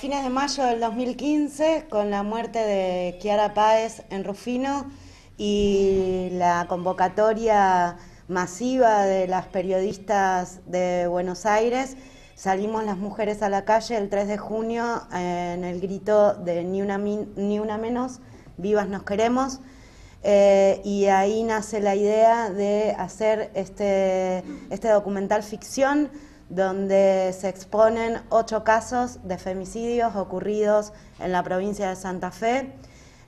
A Fines de mayo del 2015, con la muerte de Kiara Páez en Rufino y la convocatoria masiva de las periodistas de Buenos Aires, salimos las mujeres a la calle el 3 de junio eh, en el grito de Ni una, ni una menos, vivas nos queremos. Eh, y ahí nace la idea de hacer este, este documental ficción donde se exponen ocho casos de femicidios ocurridos en la provincia de Santa Fe.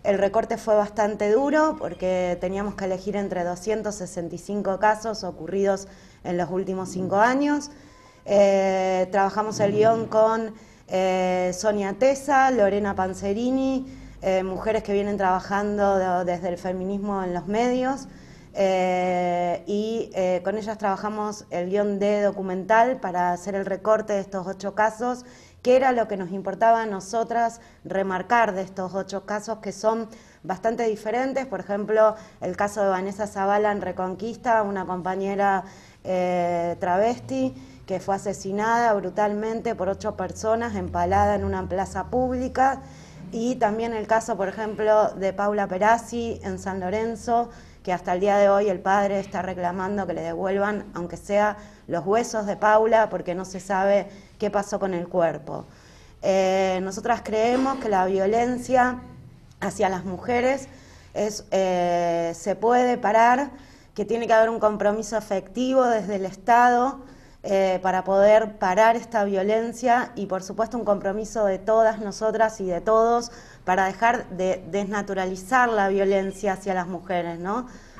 El recorte fue bastante duro porque teníamos que elegir entre 265 casos ocurridos en los últimos cinco años. Eh, trabajamos el guión con eh, Sonia Tesa, Lorena Panzerini, eh, mujeres que vienen trabajando desde el feminismo en los medios. Eh, y eh, con ellas trabajamos el guión de documental para hacer el recorte de estos ocho casos, que era lo que nos importaba a nosotras remarcar de estos ocho casos que son bastante diferentes. Por ejemplo, el caso de Vanessa Zavala en Reconquista, una compañera eh, travesti que fue asesinada brutalmente por ocho personas, empalada en una plaza pública. Y también el caso, por ejemplo, de Paula Perazzi en San Lorenzo, que hasta el día de hoy el padre está reclamando que le devuelvan, aunque sea los huesos de Paula, porque no se sabe qué pasó con el cuerpo. Eh, nosotras creemos que la violencia hacia las mujeres es, eh, se puede parar, que tiene que haber un compromiso efectivo desde el Estado eh, para poder parar esta violencia y por supuesto un compromiso de todas nosotras y de todos para dejar de desnaturalizar la violencia hacia las mujeres,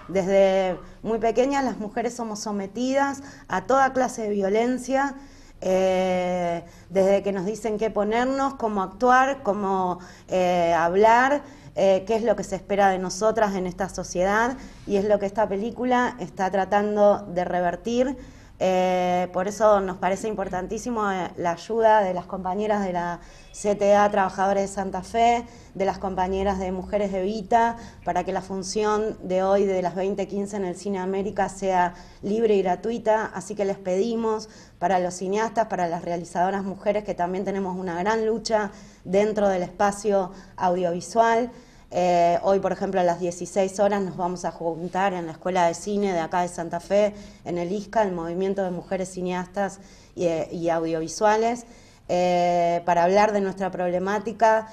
Desde muy pequeñas las mujeres somos sometidas a toda clase de violencia, eh, desde que nos dicen qué ponernos, cómo actuar, cómo eh, hablar, qué es lo que se espera de nosotras en esta sociedad y es lo que esta película está tratando de revertir. Eh, por eso nos parece importantísimo eh, la ayuda de las compañeras de la CTA Trabajadores de Santa Fe, de las compañeras de Mujeres de Vita, para que la función de hoy de las 20.15 en el Cine América sea libre y gratuita. Así que les pedimos para los cineastas, para las realizadoras mujeres, que también tenemos una gran lucha dentro del espacio audiovisual. Eh, hoy, por ejemplo, a las 16 horas nos vamos a juntar en la Escuela de Cine de acá de Santa Fe, en el ISCA, el Movimiento de Mujeres Cineastas y, eh, Audiovisuales, eh, para hablar de nuestra problemática.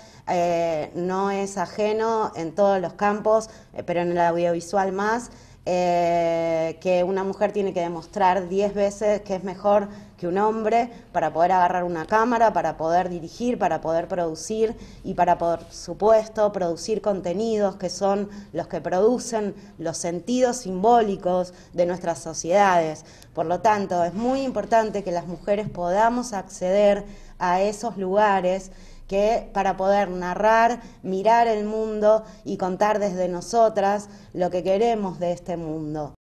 no es ajeno en todos los campos, pero en el audiovisual más. Eh, que una mujer tiene que demostrar diez veces que es mejor que un hombre para poder agarrar una cámara, para poder dirigir, para poder producir y para, por supuesto, producir contenidos que son los que producen los sentidos simbólicos de nuestras sociedades. Por lo tanto, es muy importante que las mujeres podamos acceder a esos lugares que para poder narrar, mirar el mundo y contar desde nosotras lo que queremos de este mundo.